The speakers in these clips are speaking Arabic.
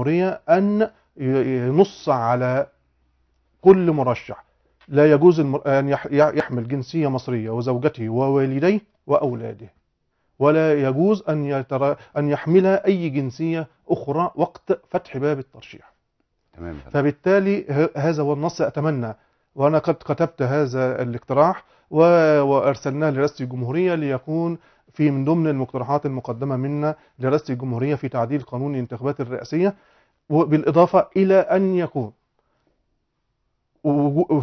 الجمهورية أن ينص على كل مرشح لا يجوز أن يحمل جنسية مصرية وزوجته ووالديه وأولاده ولا يجوز أن, يتر... أن يحمل أي جنسية أخرى وقت فتح باب الترشيح تمام فبالتالي هذا هو النص أتمنى وأنا قد كتبت هذا الاقتراح وأرسلناه لرئاسة الجمهورية ليكون في من ضمن المقترحات المقدمة منا لرئاسة الجمهورية في تعديل قانون الانتخابات الرئاسية بالإضافة إلى أن يكون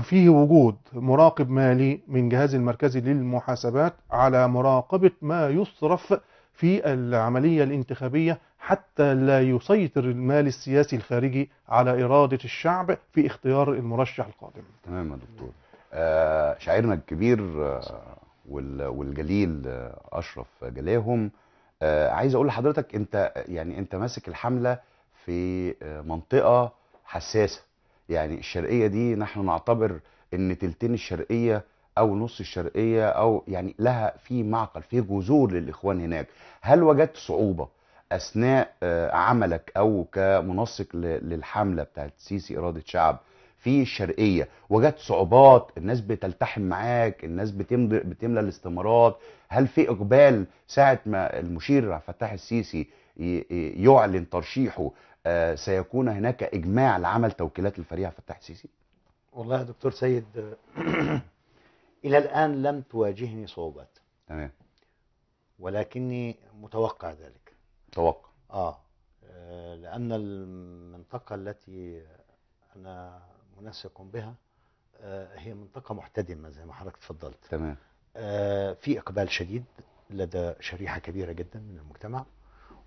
فيه وجود مراقب مالي من جهاز المركزي للمحاسبات على مراقبة ما يصرف في العملية الانتخابية حتى لا يسيطر المال السياسي الخارجي على إرادة الشعب في اختيار المرشح القادم تمام يا دكتور آه شعيرنا الكبير آه والجليل اشرف جلاهم آه، عايز اقول لحضرتك انت يعني انت ماسك الحمله في آه، منطقه حساسه يعني الشرقيه دي نحن نعتبر ان تلتين الشرقيه او نص الشرقيه او يعني لها في معقل في جذور للاخوان هناك هل وجدت صعوبه اثناء آه، عملك او كمنسق للحمله بتاعت سيسي اراده شعب في الشرقيه وجدت صعوبات الناس بتلتحم معاك الناس بتملى الاستمارات هل في اقبال ساعه ما المشير عبد الفتاح السيسي يعلن ترشيحه آه، سيكون هناك اجماع لعمل توكيلات الفريق عبد الفتاح السيسي والله يا دكتور سيد الى الان لم تواجهني صعوبات تمام ولكني متوقع ذلك متوقع آه. اه لان المنطقه التي انا منسق بها آه، هي منطقة محتدمة زي ما حضرتك اتفضلت تمام آه، في إقبال شديد لدى شريحة كبيرة جدا من المجتمع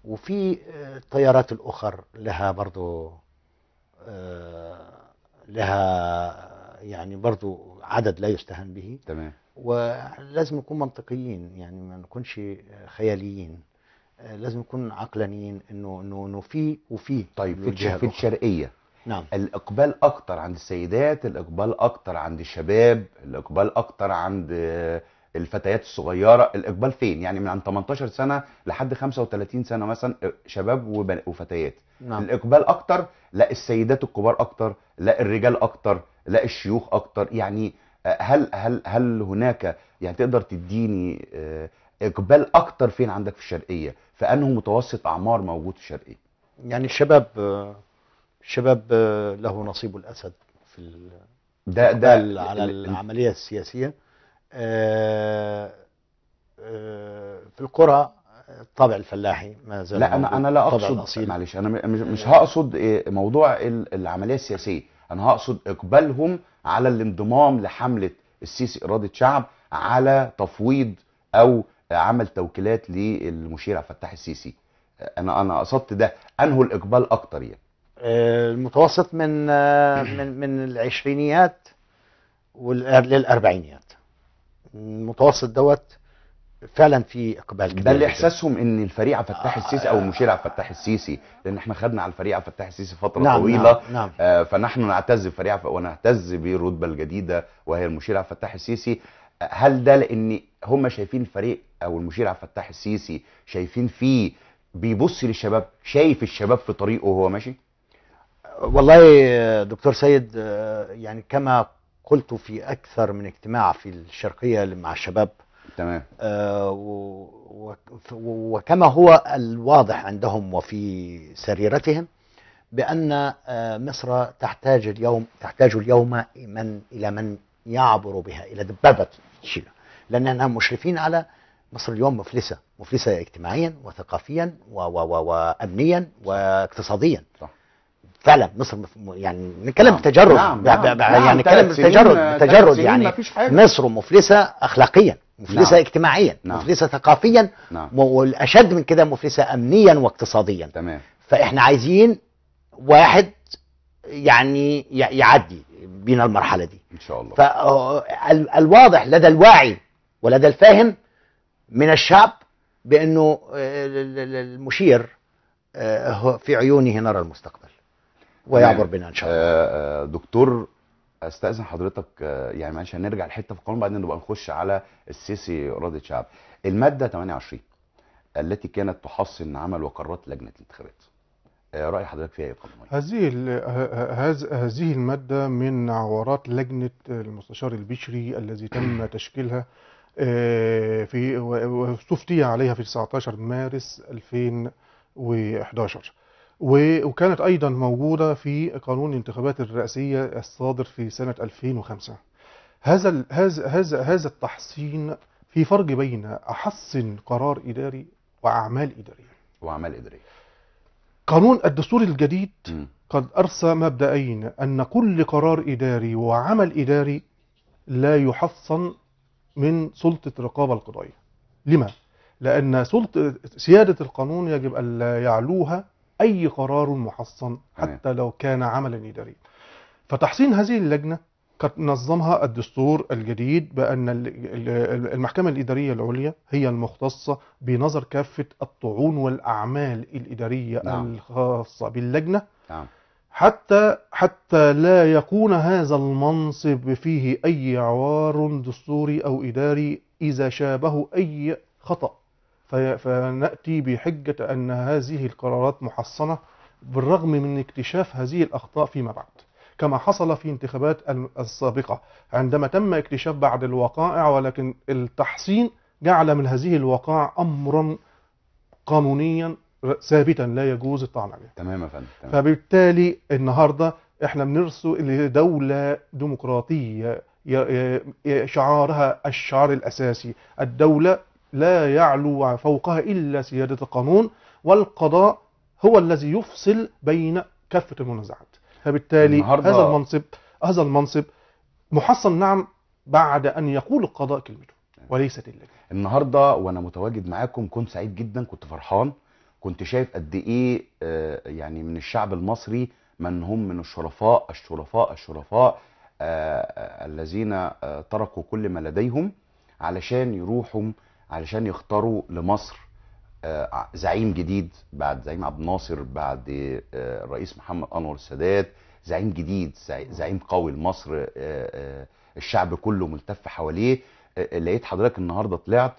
وفي التيارات آه، الأخر لها برضو لها يعني برضو عدد لا يستهان به تمام ولازم نكون منطقيين يعني ما نكونش خياليين لازم نكون عقلانيين انه انه انه في وفي طيب في الشرقيه نعم الاقبال اكتر عند السيدات الاقبال اكتر عند الشباب الاقبال اكتر عند الفتيات الصغيره الاقبال فين يعني من عند 18 سنه لحد 35 سنه مثلا شباب وفتيات نعم. الاقبال اكتر لا السيدات الكبار اكتر لا الرجال اكتر لا الشيوخ اكتر يعني هل هل هل هناك يعني تقدر تديني آه، اقبال اكتر فين عندك في الشرقيه فانه متوسط اعمار موجود في الشرقيه يعني الشباب آه، شباب آه، له نصيب الاسد في ده ده على العمليه السياسيه آه، آه، في القرى الطابع الفلاحي ما زال لا انا انا لا اقصد معلش انا مش هقصد موضوع العمليه السياسيه انا هقصد اقبالهم على الانضمام لحمله السيسي اراده شعب على تفويض او عمل توكيلات للمشير عبد الفتاح السيسي انا انا قصدت ده انهوا الاقبال اكتر يعني المتوسط من آه، من من العشرينيات للاربعينيات المتوسط دوت فعلا في اقبال كبير بل احساسهم ان الفريق عبد الفتاح آه. السيسي او المشير عبد الفتاح السيسي لان احنا خدنا على الفريق عبد الفتاح السيسي فتره نعم, نعم، طويله نعم نعم آه فنحن نعتز بفريق ونعتز بالرتبه الجديده وهي المشير عبد الفتاح السيسي هل ده لان هم شايفين الفريق او المشير عبد الفتاح السيسي شايفين فيه بيبص للشباب شايف الشباب في طريقه وهو ماشي والله دكتور سيد يعني كما قلت في اكثر من اجتماع في الشرقيه مع الشباب تمام آه، وكما هو الواضح عندهم وفي سريرتهم بان آه، مصر تحتاج اليوم تحتاج اليوم من الى من يعبر بها الى دبابه شيلة لاننا مشرفين على مصر اليوم مفلسه مفلسه اجتماعيا وثقافيا و و وامنيا واقتصاديا صح. فعلا مصر يعني نتكلم نعم. بتجرد نعم نعم يعني نعم، نتكلم بتجرد بتجرد يعني مصر مفلسه اخلاقيا مفلسه نعم اجتماعيا نعم مفلسه ثقافيا نعم والاشد من كده مفلسه امنيا واقتصاديا تمام فاحنا عايزين واحد يعني يعدي بينا المرحله دي ان شاء الله فالواضح لدى الواعي ولدى الفاهم من الشعب بانه آه، المشير آه، في عيونه نرى المستقبل ويعبر بنا ان شاء الله آه، آه، دكتور استاذن حضرتك آه، يعني معلش هنرجع لحته في القانون بعدين نبقى نخش على السيسي رادة شعب الماده 28 التي كانت تحصن عمل وقرارات لجنه الانتخابات راي حضرتك فيها ايه قانونيا هذه هذه الماده من عورات لجنه المستشار البشري الذي تم تشكيلها في واستفتي عليها في 19 مارس 2011 وكانت أيضا موجودة في قانون الانتخابات الرئاسية الصادر في سنة 2005 هذا هذا هذا هذا التحصين في فرق بين أحصن قرار إداري وأعمال إدارية وأعمال إدارية قانون الدستور الجديد م. قد أرسى مبدئين أن كل قرار إداري وعمل إداري لا يحصن من سلطة الرقابة القضائية لما؟ لأن سلطة سيادة القانون يجب أن لا يعلوها أي قرار محصن حتى لو كان عملا إداريا فتحصين هذه اللجنة قد نظمها الدستور الجديد بأن المحكمة الإدارية العليا هي المختصة بنظر كافة الطعون والأعمال الإدارية نعم. الخاصة باللجنة نعم. حتى حتى لا يكون هذا المنصب فيه أي عوار دستوري أو إداري إذا شابه أي خطأ فنأتي بحجة أن هذه القرارات محصنة بالرغم من اكتشاف هذه الأخطاء فيما بعد كما حصل في انتخابات السابقة عندما تم اكتشاف بعض الوقائع ولكن التحصين جعل من هذه الوقائع أمرا قانونيا ثابتا لا يجوز الطعن عليها تمام فندم فبالتالي النهارده احنا بنرسل لدوله ديمقراطيه شعارها الشعار الاساسي الدوله لا يعلو فوقها إلا سيادة القانون والقضاء هو الذي يفصل بين كافة المنازعات فبالتالي هذا المنصب هذا المنصب محصن نعم بعد أن يقول القضاء كلمته نعم. وليست اللجنة النهاردة وأنا متواجد معاكم كنت سعيد جدا كنت فرحان كنت شايف قد إيه آه، يعني من الشعب المصري من هم من الشرفاء الشرفاء الشرفاء آه، آه، الذين تركوا كل ما لديهم علشان يروحوا علشان يختاروا لمصر آه، زعيم جديد بعد زعيم عبد الناصر بعد آه، الرئيس محمد انور السادات زعيم جديد زعيم قوي لمصر آه، الشعب كله ملتف حواليه لقيت حضرتك النهارده طلعت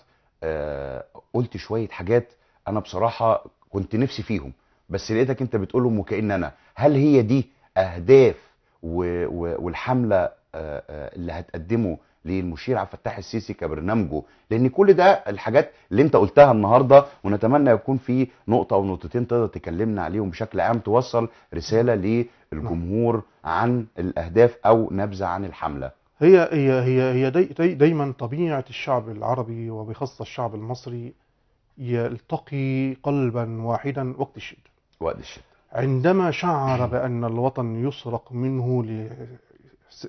قلت شويه حاجات انا بصراحه كنت نفسي فيهم بس لقيتك انت بتقولهم وكأن انا هل هي دي اهداف والحمله اللي هتقدمه للمشير عبد الفتاح السيسي كبرنامجه لان كل ده الحاجات اللي انت قلتها النهارده ونتمنى يكون في نقطه او نقطتين تقدر تكلمنا عليهم بشكل عام توصل رساله للجمهور عن الاهداف او نبذه عن الحمله هي هي هي هي داي داي دايما طبيعه الشعب العربي وبخاصه الشعب المصري يلتقي قلبا واحدا وقت الشده وقت الشده عندما شعر بان الوطن يسرق منه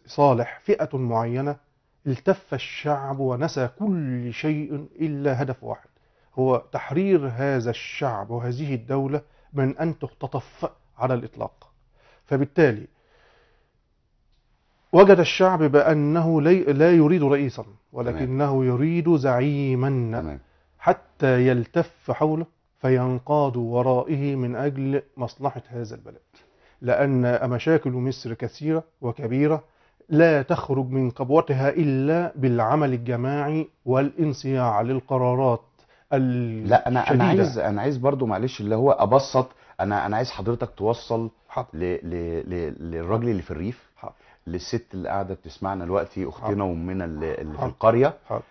لصالح فئه معينه التف الشعب ونسى كل شيء إلا هدف واحد هو تحرير هذا الشعب وهذه الدولة من أن تختطف على الإطلاق فبالتالي وجد الشعب بأنه لا يريد رئيسا ولكنه يريد زعيما حتى يلتف حوله فينقاد ورائه من أجل مصلحة هذا البلد لأن مشاكل مصر كثيرة وكبيرة لا تخرج من قبوتها إلا بالعمل الجماعي والانصياع للقرارات لا أنا أنا عايز أنا عايز برضو معلش اللي هو أبسط أنا أنا عايز حضرتك توصل للراجل اللي في الريف حضر. للست اللي قاعدة بتسمعنا دلوقتي أختنا وأمنا اللي, اللي في القرية حضر.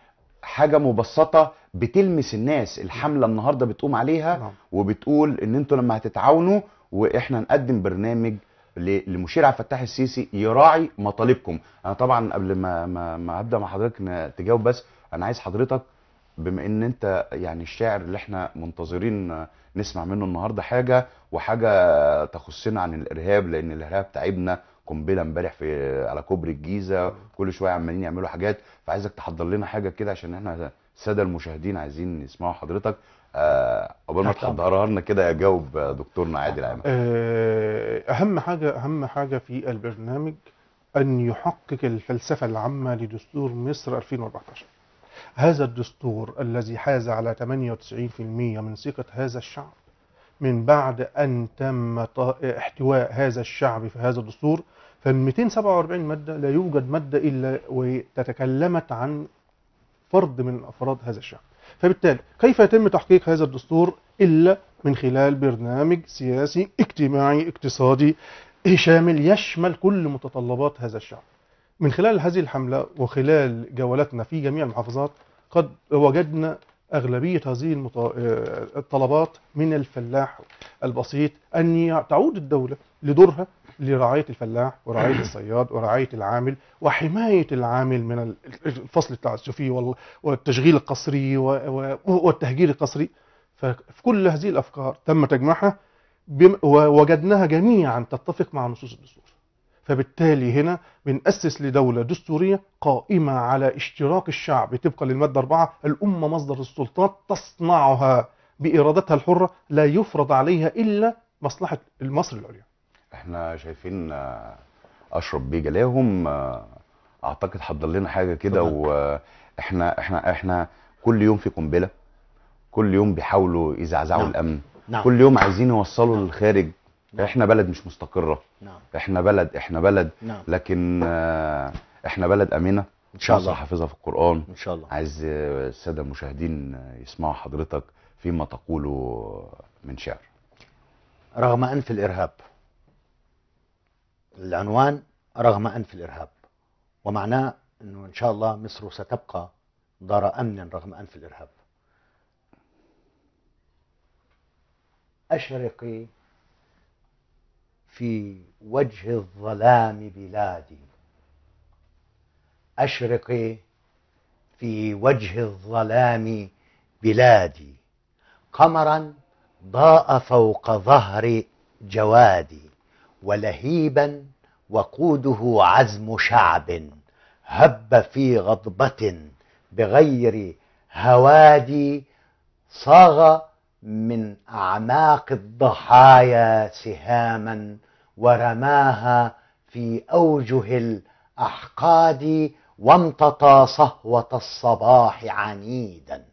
حاجة مبسطة بتلمس الناس الحملة النهاردة بتقوم عليها نعم. وبتقول إن أنتوا لما هتتعاونوا وإحنا نقدم برنامج للمشير عبد الفتاح السيسي يراعي مطالبكم انا طبعا قبل ما ما, ما ابدا مع حضرتك تجاوب بس انا عايز حضرتك بما ان انت يعني الشاعر اللي احنا منتظرين نسمع منه النهارده حاجه وحاجه تخصنا عن الارهاب لان الارهاب تعبنا قنبله امبارح في على كوبري الجيزه كل شويه عمالين يعملوا حاجات فعايزك تحضر لنا حاجه كده عشان احنا الساده المشاهدين عايزين يسمعوا حضرتك آه، قبل ما تحضرها لنا كده يجاوب دكتورنا عادل عامر آه، اهم حاجه اهم حاجه في البرنامج ان يحقق الفلسفه العامه لدستور مصر 2014 هذا الدستور الذي حاز على 98% من ثقه هذا الشعب من بعد ان تم احتواء هذا الشعب في هذا الدستور فال 247 ماده لا يوجد ماده الا وتتكلمت عن فرد من افراد هذا الشعب فبالتالي كيف يتم تحقيق هذا الدستور إلا من خلال برنامج سياسي اجتماعي اقتصادي شامل يشمل كل متطلبات هذا الشعب من خلال هذه الحملة وخلال جولاتنا في جميع المحافظات قد وجدنا أغلبية هذه آه، الطلبات من الفلاح البسيط أن تعود الدولة لدورها لرعاية الفلاح ورعاية الصياد ورعاية العامل وحماية العامل من الفصل التعسفي والتشغيل القسري والتهجير القسري فكل هذه الأفكار تم تجمعها ووجدناها جميعا تتفق مع نصوص الدستور فبالتالي هنا بنأسس لدولة دستورية قائمة على اشتراك الشعب طبقا للمادة أربعة الأمة مصدر السلطات تصنعها بإرادتها الحرة لا يفرض عليها إلا مصلحة مصر العليا احنا شايفين آه، اشرب بيه جلاهم آه، اعتقد حضر لنا حاجه كده واحنا آه، احنا احنا كل يوم في قنبله كل يوم بيحاولوا يزعزعوا نعم. الامن نعم. كل يوم عايزين يوصلوا نعم. للخارج نعم. احنا بلد مش مستقره نعم. احنا بلد احنا بلد نعم. لكن احنا بلد امنه ان شاء الله حافظها في القران ان شاء الله عايز الساده المشاهدين يسمعوا حضرتك فيما تقوله من شعر رغم انف الارهاب العنوان رغم أنف الإرهاب ومعناه أنه إن شاء الله مصر ستبقى دار أمن رغم أنف الإرهاب أشرقي في وجه الظلام بلادي أشرقي في وجه الظلام بلادي قمرا ضاء فوق ظهر جوادي ولهيبا وقوده عزم شعب هب في غضبة بغير هوادي صاغ من أعماق الضحايا سهاما ورماها في أوجه الأحقاد وامتطى صهوة الصباح عنيدا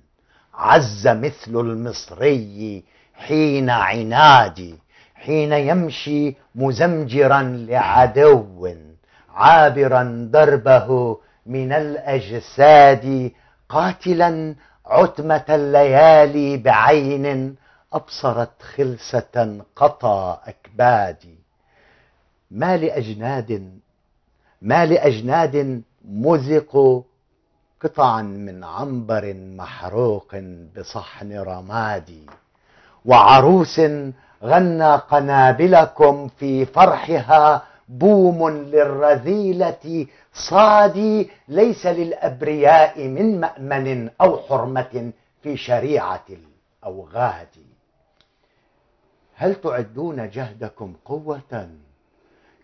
عز مثل المصري حين عنادي حين يمشي مزمجرا لعدو عابرا دربه من الاجساد قاتلا عتمه الليالي بعين ابصرت خلسه قطى اكبادي ما لاجناد ما لاجناد مزقوا قطعا من عنبر محروق بصحن رمادي وعروس غنى قنابلكم في فرحها بوم للرذيلة صادي ليس للأبرياء من مأمن أو حرمة في شريعة الأوغاد هل تعدون جهدكم قوة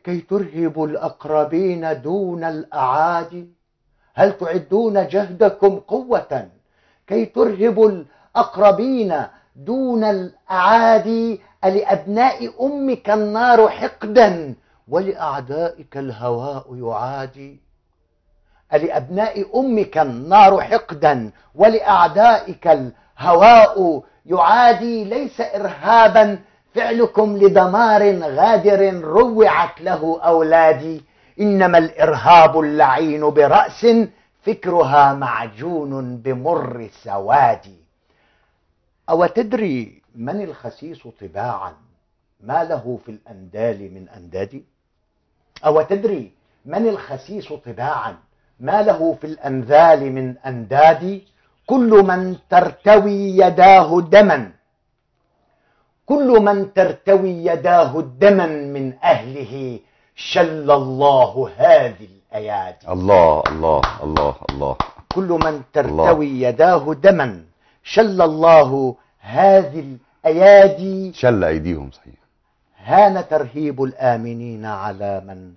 كي ترهبوا الأقربين دون الأعادي هل تعدون جهدكم قوة كي ترهبوا الأقربين دون الأعادي لأبناء أمك النار حقدا ولأعدائك الهواء يعادي لأبناء أمك النار حقدا ولأعدائك الهواء يعادي ليس إرهابا فعلكم لدمار غادر روعت له أولادي إنما الإرهاب اللعين برأس فكرها معجون بمر السواد أو تدري من الخسيس طباعا ما له في الأندال من أنداد أو تدري من الخسيس طباعا ما له في الأنذال من أنداد كل من ترتوي يداه دما كل من ترتوي يداه دما من أهله شل الله هذه الأيادي الله الله الله الله كل من ترتوي الله. يداه دما شل الله هذه الايادي شل ايديهم صحيح هان ترهيب الامنين على من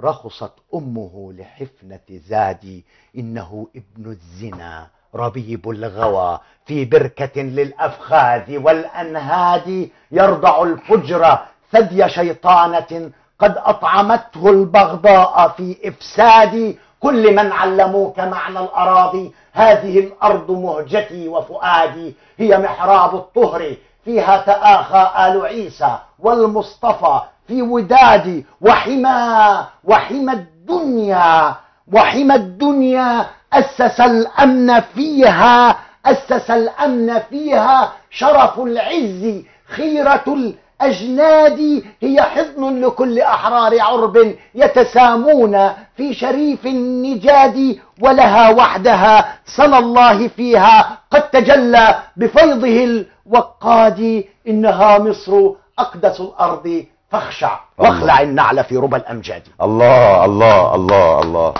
رخصت امه لحفنه زادي انه ابن الزنا ربيب الغوى في بركه للافخاذ والانهاد يرضع الفجر ثدي شيطانه قد اطعمته البغضاء في افساد كل من علموك معنى الاراضي هذه الارض مهجتي وفؤادي هي محراب الطهر فيها تآخى آل عيسى والمصطفى في وداد وحما وحما الدنيا وحما الدنيا أسس الأمن فيها أسس الأمن فيها شرف العز خيرة الأجناد هي حضن لكل أحرار عرب يتسامون في شريف النجاد ولها وحدها صلى الله فيها قد تجلى بفيضه وقادي إنها مصر أقدس الأرض فاخشع واخلع النعل في ربى الأمجاد الله الله الله الله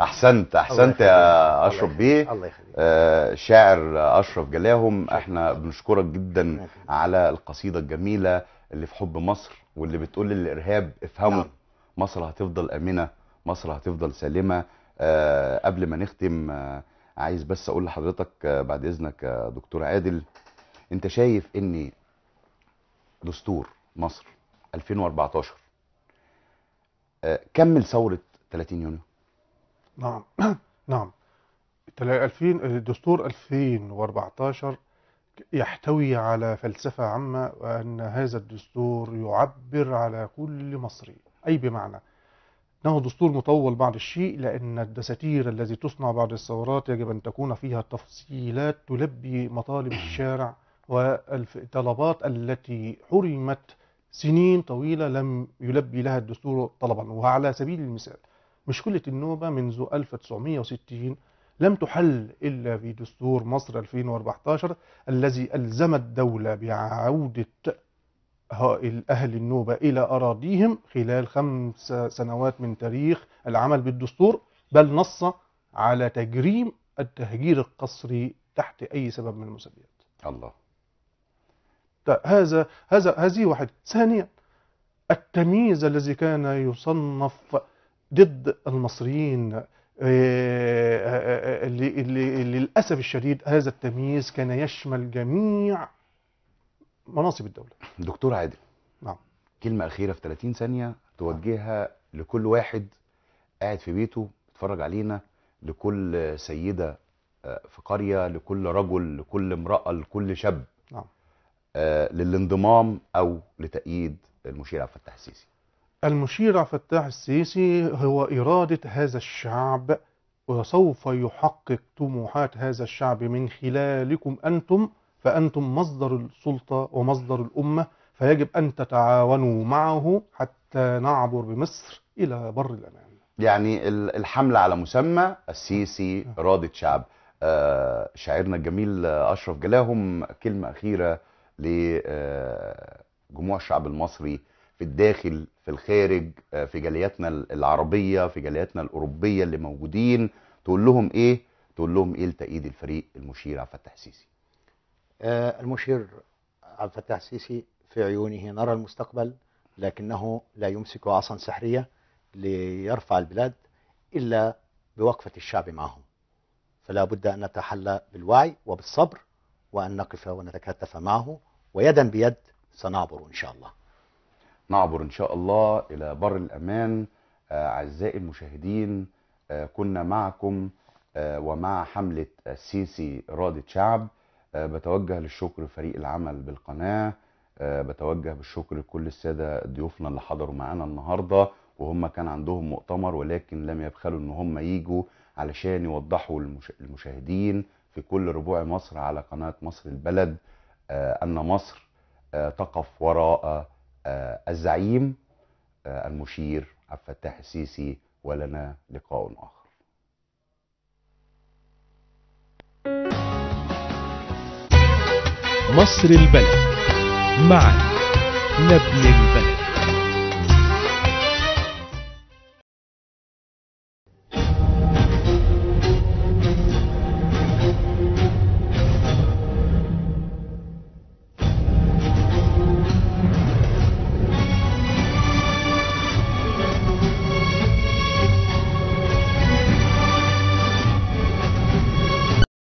احسنت احسنت يا اشرف بيه الله يخليك آه، شاعر اشرف جلاهم احنا بنشكرك جدا على القصيده الجميله اللي في حب مصر واللي بتقول للارهاب افهموا نعم. مصر هتفضل امنه مصر هتفضل سالمه آه قبل ما نختم آه، عايز بس اقول لحضرتك آه، بعد اذنك يا دكتور عادل انت شايف ان دستور مصر 2014 آه، كمل ثوره 30 يونيو نعم نعم 2000 الدستور 2014 يحتوي على فلسفة عامة وأن هذا الدستور يعبر على كل مصري أي بمعنى إنه دستور مطول بعض الشيء لأن الدساتير التي تصنع بعد الثورات يجب أن تكون فيها تفصيلات تلبي مطالب الشارع والطلبات التي حرمت سنين طويلة لم يلبي لها الدستور طلبا وعلى سبيل المثال مشكلة النوبة منذ 1960 لم تحل إلا في دستور مصر 2014 الذي ألزم الدولة بعودة أهل النوبة إلى أراضيهم خلال خمس سنوات من تاريخ العمل بالدستور بل نص على تجريم التهجير القسري تحت أي سبب من المسببات الله هذا هذا هذه واحد ثانيا التمييز الذي كان يصنف ضد المصريين آه، آه، آه، اللي, اللي للأسف الشديد هذا التمييز كان يشمل جميع مناصب الدولة دكتور عادل نعم كلمة أخيرة في 30 ثانية توجهها نعم. لكل واحد قاعد في بيته بيتفرج علينا لكل سيدة في قرية لكل رجل لكل امرأة لكل شاب آه، للانضمام او لتأييد المشير عبد الفتاح السيسي المشير عبد الفتاح السيسي هو إرادة هذا الشعب وسوف يحقق طموحات هذا الشعب من خلالكم أنتم فأنتم مصدر السلطة ومصدر الأمة فيجب أن تتعاونوا معه حتى نعبر بمصر إلى بر الأمان يعني الحملة على مسمى السيسي إرادة شعب آه، شاعرنا الجميل أشرف جلاهم كلمة أخيرة لجموع الشعب المصري في الداخل في الخارج آه، في جالياتنا العربية في جالياتنا الأوروبية اللي موجودين تقول لهم إيه تقول لهم إيه لتأييد الفريق المشير عبد الفتاح السيسي آه، المشير عبد الفتاح السيسي في عيونه نرى المستقبل لكنه لا يمسك عصا سحرية ليرفع البلاد إلا بوقفة الشعب معهم فلا بد أن نتحلى بالوعي وبالصبر وأن نقف ونتكاتف معه ويدا بيد سنعبر إن شاء الله نعبر إن شاء الله إلى بر الأمان آه، أعزائي المشاهدين آه، كنا معكم آه، ومع حملة السيسي إرادة شعب بتوجه للشكر لفريق العمل بالقناة بتوجه بالشكر لكل السادة ضيوفنا اللي حضروا معانا النهاردة وهم كان عندهم مؤتمر ولكن لم يبخلوا ان هم يجوا علشان يوضحوا للمشاهدين في كل ربوع مصر على قناة مصر البلد آه، أن مصر آه، تقف وراء آه، الزعيم المشير عبد الفتاح السيسي ولنا لقاء آخر مصر البلد معا نبني البلد